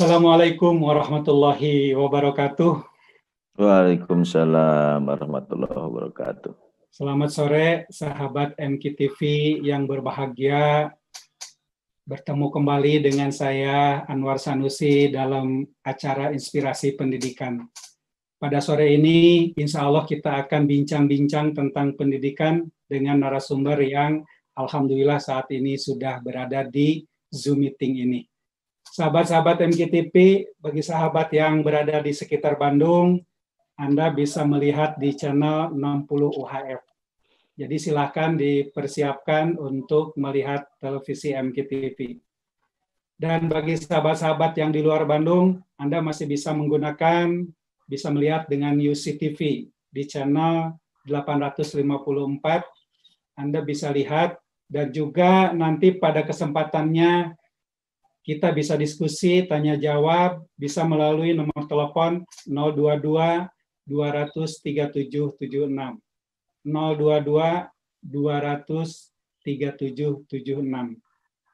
Assalamualaikum warahmatullahi wabarakatuh. Waalaikumsalam warahmatullahi wabarakatuh. Selamat sore sahabat MKTV yang berbahagia bertemu kembali dengan saya Anwar Sanusi dalam acara Inspirasi Pendidikan. Pada sore ini insya Allah kita akan bincang-bincang tentang pendidikan dengan narasumber yang Alhamdulillah saat ini sudah berada di Zoom meeting ini. Sahabat-sahabat MGTP, bagi sahabat yang berada di sekitar Bandung, Anda bisa melihat di channel 60 UHF. Jadi silahkan dipersiapkan untuk melihat televisi MGTP. Dan bagi sahabat-sahabat yang di luar Bandung, Anda masih bisa menggunakan, bisa melihat dengan UCTV di channel 854. Anda bisa lihat dan juga nanti pada kesempatannya kita bisa diskusi, tanya jawab, bisa melalui nomor telepon 022 203776 022 203776.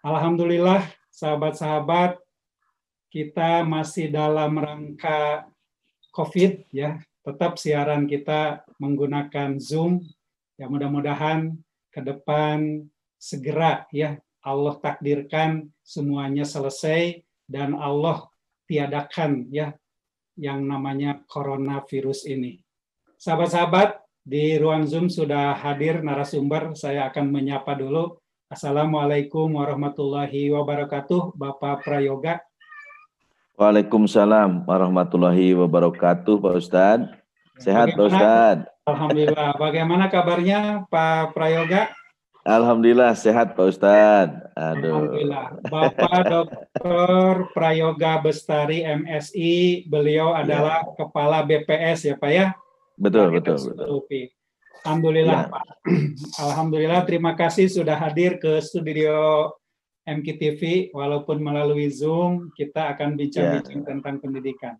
Alhamdulillah sahabat-sahabat kita masih dalam rangka COVID ya, tetap siaran kita menggunakan Zoom. Ya mudah-mudahan ke depan segera ya Allah takdirkan semuanya selesai dan Allah tiadakan ya yang namanya coronavirus ini. Sahabat-sahabat, di ruang Zoom sudah hadir narasumber. Saya akan menyapa dulu. Assalamualaikum warahmatullahi wabarakatuh, Bapak Prayoga. Waalaikumsalam warahmatullahi wabarakatuh, Pak Ustadz. Sehat, Pak Ustadz. Alhamdulillah. Bagaimana kabarnya, Pak Prayoga? Alhamdulillah sehat Pak Ustadz. Alhamdulillah. Bapak Dokter Prayoga Bestari MSI, beliau iya. adalah ya. Kepala BPS ya Pak ya? Betul, Pak betul, betul. Alhamdulillah ya. Pak. Alhamdulillah terima kasih sudah hadir ke studio MKTV walaupun melalui Zoom kita akan bicara bincang ya. tentang pendidikan.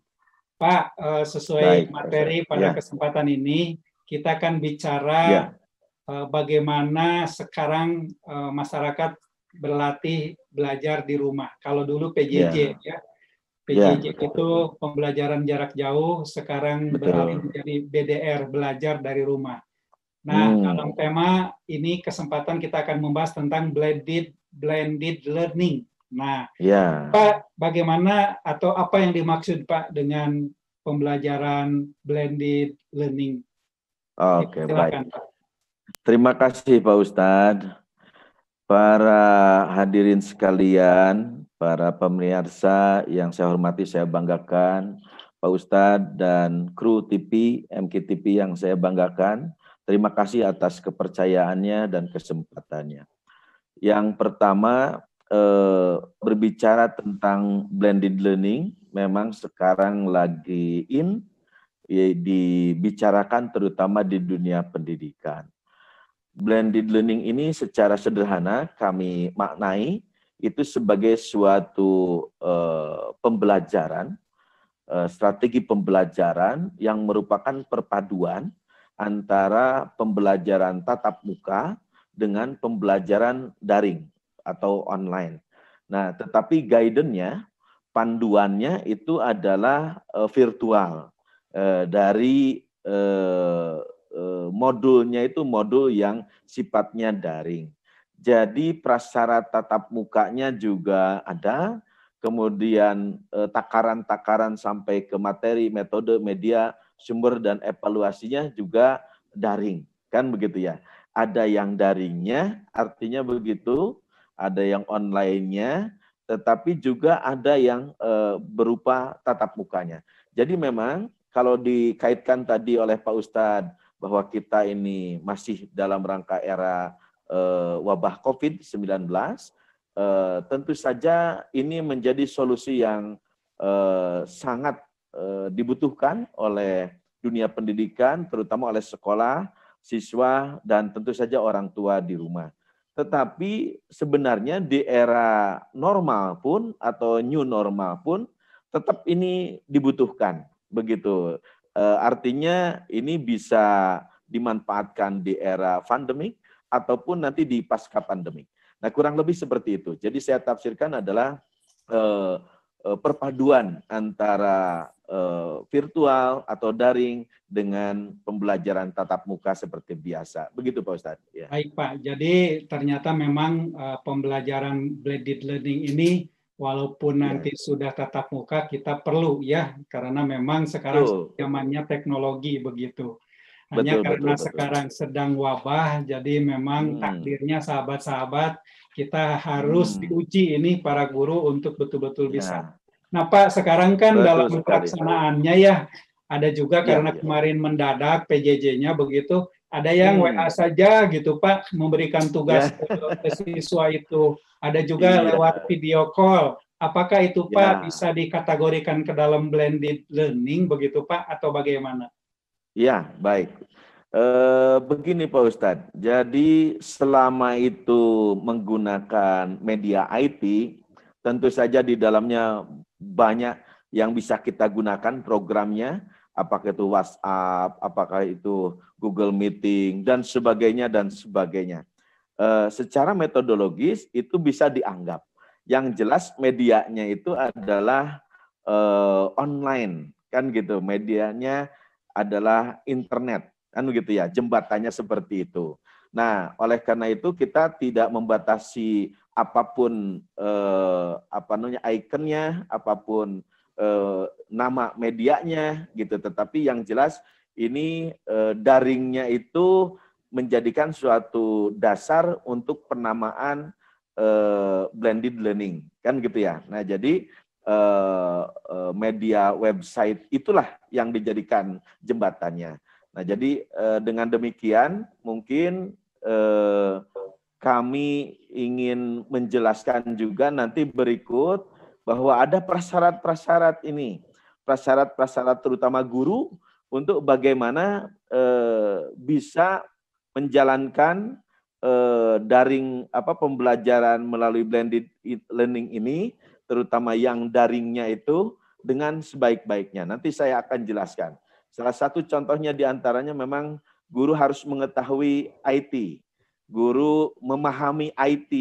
Pak, eh, sesuai Baik, materi pada iya. kesempatan ini kita akan bicara iya. Eh, bagaimana sekarang eh, masyarakat berlatih belajar di rumah. Kalau dulu PJJ yeah. ya. ya. PJJ yeah. Ya, itu pembelajaran jarak jauh, sekarang beralih menjadi BDR, belajar dari rumah. Nah, hmm. dalam tema ini kesempatan kita akan membahas tentang blended blended learning. Nah, yeah. Pak, bagaimana atau apa yang dimaksud Pak dengan pembelajaran blended learning? Oke, okay, baik. Pak. Terima kasih Pak Ustadz. Para hadirin sekalian, para pemirsa yang saya hormati, saya banggakan. Pak Ustadz dan kru TV, MKTP yang saya banggakan. Terima kasih atas kepercayaannya dan kesempatannya. Yang pertama, eh, berbicara tentang blended learning, memang sekarang lagi in, dibicarakan terutama di dunia pendidikan blended learning ini secara sederhana kami maknai itu sebagai suatu uh, pembelajaran, uh, strategi pembelajaran yang merupakan perpaduan antara pembelajaran tatap muka dengan pembelajaran daring atau online. Nah, tetapi guidance-nya, panduannya itu adalah uh, virtual uh, dari uh, uh, modulnya itu modul yang sifatnya daring. Jadi prasyarat tatap mukanya juga ada, kemudian eh, takaran-takaran sampai ke materi, metode, media, sumber dan evaluasinya juga daring, kan begitu ya. Ada yang daringnya, artinya begitu, ada yang online-nya, tetapi juga ada yang eh, berupa tatap mukanya. Jadi memang kalau dikaitkan tadi oleh Pak Ustadz bahwa kita ini masih dalam rangka era uh, wabah COVID-19, uh, eh, tentu saja ini menjadi solusi yang uh, sangat uh, dibutuhkan oleh dunia pendidikan, terutama oleh sekolah, siswa, dan tentu saja orang tua di rumah. Tetapi sebenarnya di era normal pun atau new normal pun tetap ini dibutuhkan begitu. Eh, artinya ini bisa dimanfaatkan di era pandemik ataupun nanti di pasca pandemik. Nah, kurang lebih seperti itu. Jadi saya tafsirkan adalah eh, eh, perpaduan antara virtual atau daring dengan pembelajaran tatap muka seperti biasa. Begitu Pak Ustadz. Ya. Baik Pak, jadi ternyata memang pembelajaran blended learning ini walaupun iya. nanti sudah tatap muka kita perlu ya karena memang sekarang zamannya teknologi begitu hanya betul, karena betul, sekarang betul. sedang wabah jadi memang hmm. takdirnya sahabat-sahabat kita harus hmm. diuji ini para guru untuk betul-betul iya. bisa. Ya. Nah Pak sekarang kan betul dalam sekali. pelaksanaannya ya ada juga ya, karena ya. kemarin mendadak PJJ-nya begitu ada yang hmm. WA saja gitu Pak memberikan tugas ya. ke siswa itu. Ada juga yeah. lewat video call. Apakah itu yeah. Pak bisa dikategorikan ke dalam blended learning begitu Pak atau bagaimana? Ya baik. E, begini Pak Ustadz, jadi selama itu menggunakan media IT, tentu saja di dalamnya banyak yang bisa kita gunakan programnya, apakah itu WhatsApp, apakah itu Google Meeting, dan sebagainya, dan sebagainya. E, secara metodologis itu bisa dianggap. Yang jelas medianya itu adalah e, online, kan gitu. Medianya adalah internet, kan gitu ya. Jembatannya seperti itu. Nah, oleh karena itu kita tidak membatasi apapun eh, apa namanya ikonnya, apapun eh, nama medianya gitu. Tetapi yang jelas ini eh, daringnya itu menjadikan suatu dasar untuk penamaan eh, blended learning kan gitu ya. Nah jadi eh, media website itulah yang dijadikan jembatannya. Nah jadi dengan demikian mungkin kami ingin menjelaskan juga nanti berikut bahwa ada prasyarat-prasyarat ini, prasyarat-prasyarat terutama guru untuk bagaimana eh, bisa menjalankan eh, daring apa pembelajaran melalui blended learning ini terutama yang daringnya itu dengan sebaik-baiknya. Nanti saya akan jelaskan. Salah satu contohnya diantaranya memang guru harus mengetahui IT, guru memahami IT,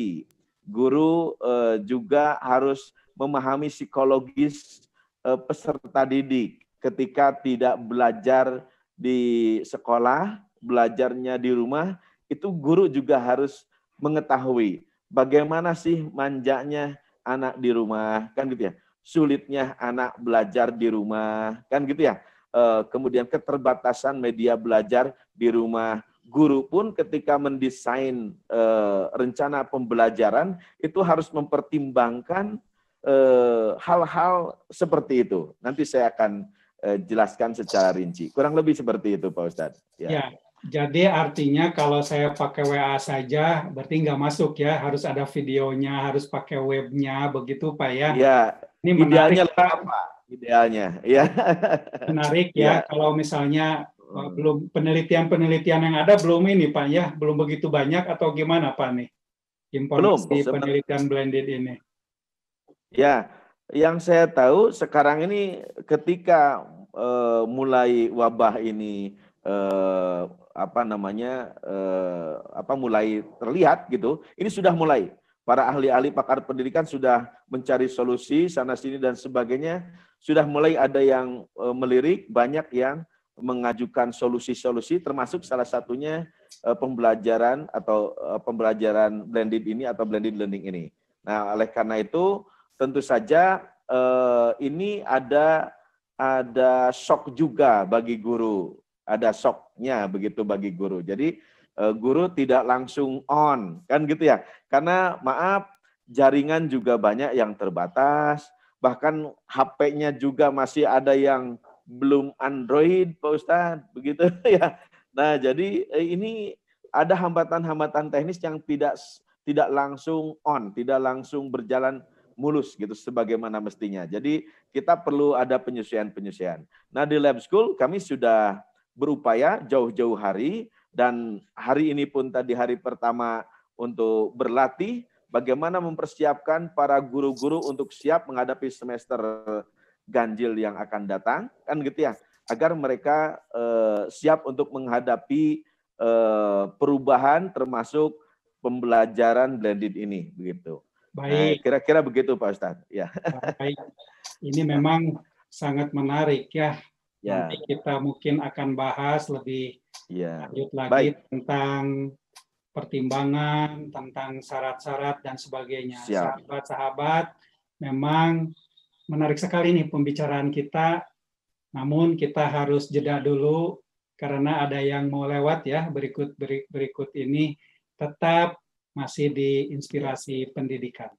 guru eh, juga harus memahami psikologis eh, peserta didik, ketika tidak belajar di sekolah, belajarnya di rumah, itu guru juga harus mengetahui bagaimana sih manjanya anak di rumah, kan gitu ya. Sulitnya anak belajar di rumah, kan gitu ya. Eh, kemudian keterbatasan media belajar di rumah. Guru pun ketika mendesain eh, rencana pembelajaran itu harus mempertimbangkan eh, hal-hal seperti itu. Nanti saya akan Eh, jelaskan secara rinci. Kurang lebih seperti itu Pak Ustadz. Ya. ya, jadi artinya kalau saya pakai WA saja berarti nggak masuk ya, harus ada videonya, harus pakai webnya, begitu Pak ya. Iya, ini menarik, idealnya ya. Pak. Idealnya, ya. Menarik ya, ya. kalau misalnya eh, hmm. belum penelitian-penelitian yang ada belum ini Pak ya, belum begitu banyak atau gimana Pak nih? Informasi belum, penelitian blended ini. Ya, yang saya tahu sekarang ini ketika uh, mulai wabah ini uh, apa namanya uh, apa mulai terlihat gitu, ini sudah mulai para ahli-ahli pakar pendidikan sudah mencari solusi sana sini dan sebagainya sudah mulai ada yang melirik banyak yang mengajukan solusi-solusi termasuk salah satunya pembelajaran atau pembelajaran blended ini atau blended learning ini nah oleh karena itu tentu saja ini ada ada shock juga bagi guru, ada shocknya begitu bagi guru. Jadi eh, guru tidak langsung on, kan gitu ya. Karena maaf, jaringan juga banyak yang terbatas, bahkan HP-nya juga masih ada yang belum Android, Pak Ustadz, begitu ya. Nah, jadi eh, ini ada hambatan-hambatan teknis yang tidak tidak langsung on, tidak langsung berjalan mulus gitu sebagaimana mestinya. Jadi kita perlu ada penyesuaian-penyesuaian. Nah di lab school kami sudah berupaya jauh-jauh hari dan hari ini pun tadi hari pertama untuk berlatih bagaimana mempersiapkan para guru-guru untuk siap menghadapi semester ganjil yang akan datang kan gitu ya agar mereka eh, siap untuk menghadapi eh, perubahan termasuk pembelajaran blended ini begitu. Nah, Baik. Kira-kira begitu Pak Ustadz. Ya. Baik. Ini memang sangat menarik ya. ya. Nanti kita mungkin akan bahas lebih ya. lanjut lagi Baik. tentang pertimbangan, tentang syarat-syarat dan sebagainya. Sahabat-sahabat, memang menarik sekali nih pembicaraan kita. Namun kita harus jeda dulu karena ada yang mau lewat ya berikut berikut ini. Tetap masih di inspirasi pendidikan.